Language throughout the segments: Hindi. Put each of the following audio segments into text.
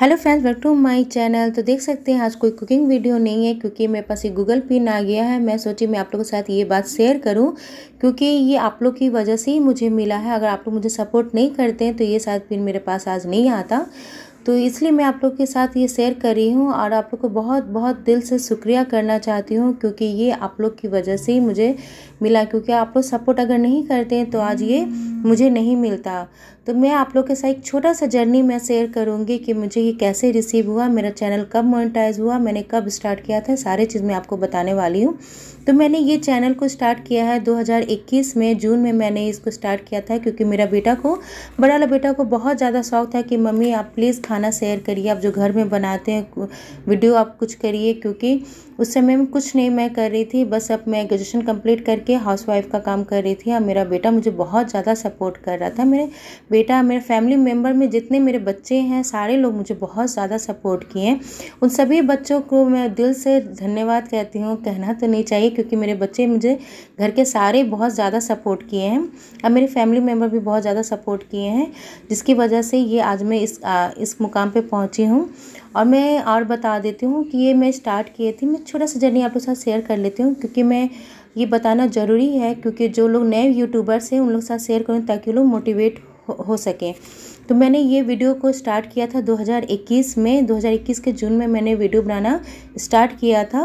hello friends welcome to my channel तो देख सकते हैं आज कोई कुकिंग वीडियो नहीं है क्योंकि मेरे पास ये गूगल पिन आ गया है मैं सोची मैं आप लोगों के साथ ये बात शेयर करूं क्योंकि ये आप लोग की वजह से ही मुझे मिला है अगर आप लोग मुझे सपोर्ट नहीं करते हैं तो ये शायद पिन मेरे पास आज नहीं आता तो इसलिए मैं आप लोग के साथ ये शेयर कर रही हूँ और आप लोग को बहुत बहुत दिल से शुक्रिया करना चाहती हूँ क्योंकि ये आप लोग की वजह से ही मुझे मिला क्योंकि आप लोग सपोर्ट अगर नहीं करते हैं तो आज ये मुझे नहीं मिलता तो मैं आप लोग के साथ एक छोटा सा जर्नी मैं शेयर करूँगी कि मुझे ये कैसे रिसीव हुआ मेरा चैनल कब मोनिटाइज हुआ मैंने कब स्टार्ट किया था सारे चीज़ मैं आपको बताने वाली हूँ तो मैंने ये चैनल को स्टार्ट किया है 2021 में जून में मैंने इसको स्टार्ट किया था क्योंकि मेरा बेटा को बड़ा वाला बेटा को बहुत ज़्यादा शौक था कि मम्मी आप प्लीज़ खाना शेयर करिए आप जो घर में बनाते हैं वीडियो आप कुछ करिए क्योंकि उस समय में कुछ नहीं मैं कर रही थी बस अब मैं ग्रेजुएशन कम्प्लीट करके हाउसवाइफ का काम कर रही थी और मेरा बेटा मुझे बहुत ज़्यादा सपोर्ट कर रहा था मेरे बेटा मेरे फैमिली मेम्बर में जितने मेरे बच्चे हैं सारे लोग मुझे बहुत ज़्यादा सपोर्ट किए हैं उन सभी बच्चों को मैं दिल से धन्यवाद कहती हूँ कहना तो नहीं चाहिए क्योंकि मेरे बच्चे मुझे घर के सारे बहुत ज़्यादा सपोर्ट किए हैं और मेरे फैमिली मेम्बर भी बहुत ज़्यादा सपोर्ट किए हैं जिसकी वजह से ये आज मैं इस आ, इस मुकाम पे पहुँची हूँ और मैं और बता देती हूँ कि ये मैं स्टार्ट किए थी मैं छोटा सा जर्नी आपके साथ शेयर कर लेती हूँ क्योंकि मैं ये बताना ज़रूरी है क्योंकि जो लोग नए यूट्यूबर्स हैं उन लोग साथ शेयर करूँ ताकि लोग मोटिवेट हो, हो सकें तो मैंने ये वीडियो को स्टार्ट किया था 2021 में 2021 के जून में मैंने वीडियो बनाना स्टार्ट किया था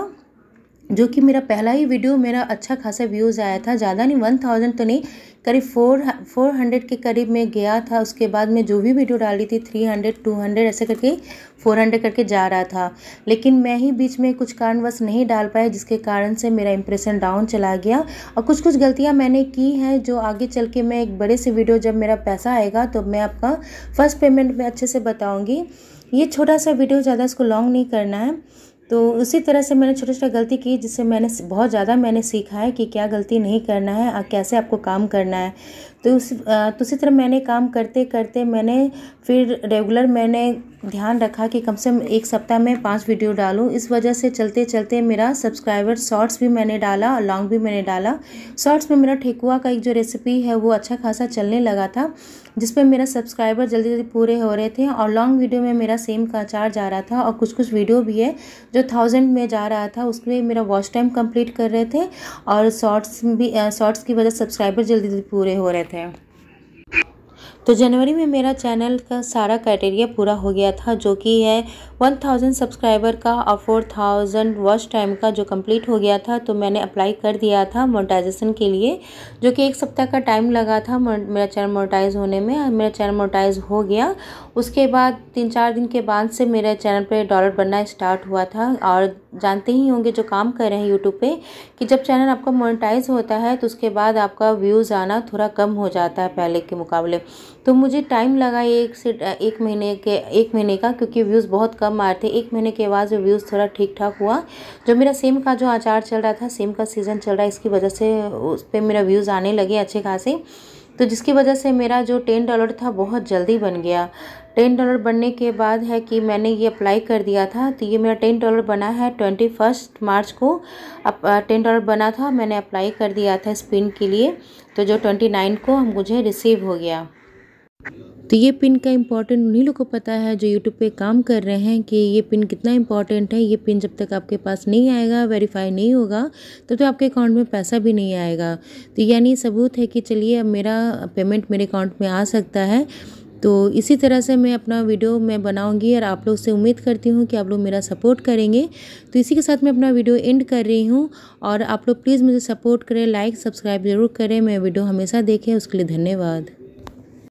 जो कि मेरा पहला ही वीडियो मेरा अच्छा खासा व्यूज़ आया था ज़्यादा नहीं वन थाउजेंड तो नहीं करीब फोर फोर हंड्रेड के करीब मैं गया था उसके बाद मैं जो भी वीडियो डाली थी थ्री हंड्रेड टू हंड्रेड ऐसे करके फोर हंड्रेड करके जा रहा था लेकिन मैं ही बीच में कुछ कारणवश नहीं डाल पाया जिसके कारण से मेरा इंप्रेशन डाउन चला गया और कुछ कुछ गलतियाँ मैंने की हैं जो आगे चल के मैं एक बड़े से वीडियो जब मेरा पैसा आएगा तो मैं आपका फ़र्स्ट पेमेंट में अच्छे से बताऊँगी ये छोटा सा वीडियो ज़्यादा इसको लॉन्ग नहीं करना है तो उसी तरह से मैंने छोटा छोटा गलती की जिससे मैंने बहुत ज़्यादा मैंने सीखा है कि क्या गलती नहीं करना है और कैसे आपको काम करना है तो उस तो उसी तरह मैंने काम करते करते मैंने फिर रेगुलर मैंने ध्यान रखा कि कम से कम एक सप्ताह में पांच वीडियो डालूं इस वजह से चलते चलते मेरा सब्सक्राइबर शॉर्ट्स भी मैंने डाला और लॉन्ग भी मैंने डाला शॉर्ट्स में मेरा ठेकुआ का एक जो रेसिपी है वो अच्छा खासा चलने लगा था जिस पर मेरा सब्सक्राइबर जल्दी जल्दी पूरे हो रहे थे और लॉन्ग वीडियो में मेरा सेम का चार जा रहा था और कुछ कुछ वीडियो भी है जो थाउजेंड में जा रहा था उसमें मेरा वॉच टाइम कम्प्लीट कर रहे थे और शॉर्ट्स भी शॉर्ट्स की वजह सब्सक्राइबर जल्दी जल्दी पूरे हो रहे थे तो जनवरी में मेरा चैनल का सारा क्राइटेरिया पूरा हो गया था जो कि है 1000 सब्सक्राइबर का और थाउजेंड वॉच टाइम का जो कंप्लीट हो गया था तो मैंने अप्लाई कर दिया था मोनेटाइजेशन के लिए जो कि एक सप्ताह का टाइम लगा था मेरा चैनल मोनेटाइज होने में मेरा चैनल मोनेटाइज हो गया उसके बाद तीन चार दिन के बाद से मेरे चैनल पर डॉलर बनना स्टार्ट हुआ था और जानते ही होंगे जो काम कर रहे हैं यूट्यूब पे कि जब चैनल आपका मोनेटाइज होता है तो उसके बाद आपका व्यूज़ आना थोड़ा कम हो जाता है पहले के मुकाबले तो मुझे टाइम लगा एक से एक महीने के एक महीने का क्योंकि व्यूज़ बहुत कम आ रहे थे एक महीने के बाद जो व्यूज़ थोड़ा ठीक ठाक हुआ जो मेरा सेम का जो आचार चल रहा था सेम का सीज़न चल रहा है इसकी वजह से उस पर मेरा व्यूज़ आने लगे अच्छे खासे तो जिसकी वजह से मेरा जो टेन डॉलर था बहुत जल्दी बन गया टेन डॉलर बनने के बाद है कि मैंने ये अप्लाई कर दिया था तो ये मेरा टेन डॉलर बना है ट्वेंटी फर्स्ट मार्च को अप टेन डॉलर बना था मैंने अप्लाई कर दिया था स्पिन के लिए तो जो ट्वेंटी नाइन को मुझे रिसीव हो गया तो ये पिन का इम्पॉर्टेंट उन्हीं लोग को पता है जो यूट्यूब पे काम कर रहे हैं कि ये पिन कितना इम्पॉर्टेंट है ये पिन जब तक आपके पास नहीं आएगा वेरीफाई नहीं होगा तब तो, तो आपके अकाउंट में पैसा भी नहीं आएगा तो यानी सबूत है कि चलिए अब मेरा पेमेंट मेरे अकाउंट में आ सकता है तो इसी तरह से मैं अपना वीडियो मैं बनाऊंगी और आप लोग से उम्मीद करती हूँ कि आप लोग मेरा सपोर्ट करेंगे तो इसी के साथ मैं अपना वीडियो एंड कर रही हूँ और आप लोग प्लीज़ मुझे सपोर्ट करें लाइक सब्सक्राइब ज़रूर करें मैं वीडियो हमेशा देखें उसके लिए धन्यवाद